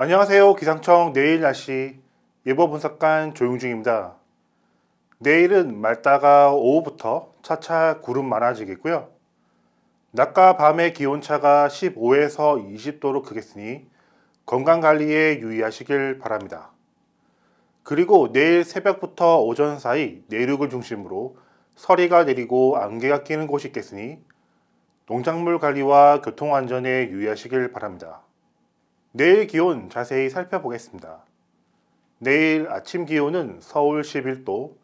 안녕하세요. 기상청 내일 날씨 예보 분석관 조용중입니다. 내일은 맑다가 오후부터 차차 구름 많아지겠고요. 낮과 밤의 기온차가 15에서 20도로 크겠으니 건강관리에 유의하시길 바랍니다. 그리고 내일 새벽부터 오전 사이 내륙을 중심으로 서리가 내리고 안개가 끼는 곳이 있겠으니 농작물 관리와 교통안전에 유의하시길 바랍니다. 내일 기온 자세히 살펴보겠습니다. 내일 아침 기온은 서울 11도,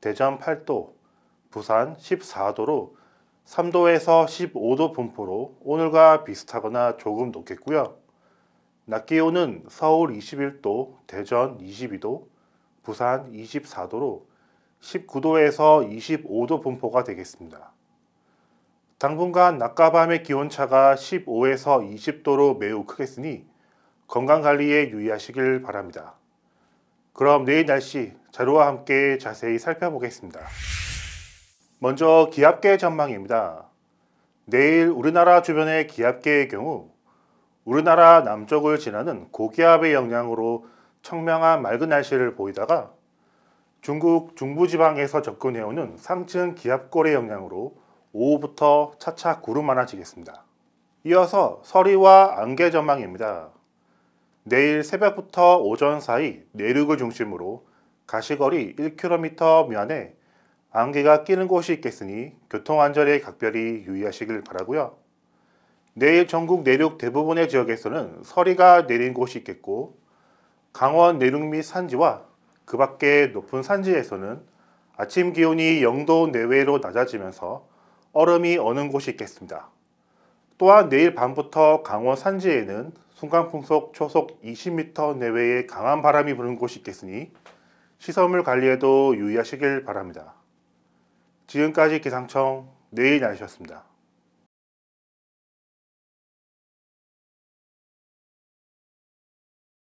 대전 8도, 부산 14도로 3도에서 15도 분포로 오늘과 비슷하거나 조금 높겠고요. 낮 기온은 서울 21도, 대전 22도, 부산 24도로 19도에서 25도 분포가 되겠습니다. 당분간 낮과 밤의 기온차가 15에서 20도로 매우 크겠으니 건강관리에 유의하시길 바랍니다. 그럼 내일 날씨 자료와 함께 자세히 살펴보겠습니다. 먼저 기압계 전망입니다. 내일 우리나라 주변의 기압계의 경우 우리나라 남쪽을 지나는 고기압의 영향으로 청명한 맑은 날씨를 보이다가 중국 중부지방에서 접근해오는 상층 기압골의 영향으로 오후부터 차차 구름 많아지겠습니다. 이어서 서리와 안개 전망입니다. 내일 새벽부터 오전 사이 내륙을 중심으로 가시거리 1km 미안에 안개가 끼는 곳이 있겠으니 교통안전에 각별히 유의하시길 바라고요. 내일 전국 내륙 대부분의 지역에서는 서리가 내린 곳이 있겠고 강원 내륙 및 산지와 그 밖의 높은 산지에서는 아침 기온이 0도 내외로 낮아지면서 얼음이 어는 곳이 있겠습니다. 또한 내일 밤부터 강원 산지에는 순간풍속 초속 20m 내외의 강한 바람이 부는 곳이 있겠으니 시설물 관리에도 유의하시길 바랍니다. 지금까지 기상청 내일 날씨였습니다.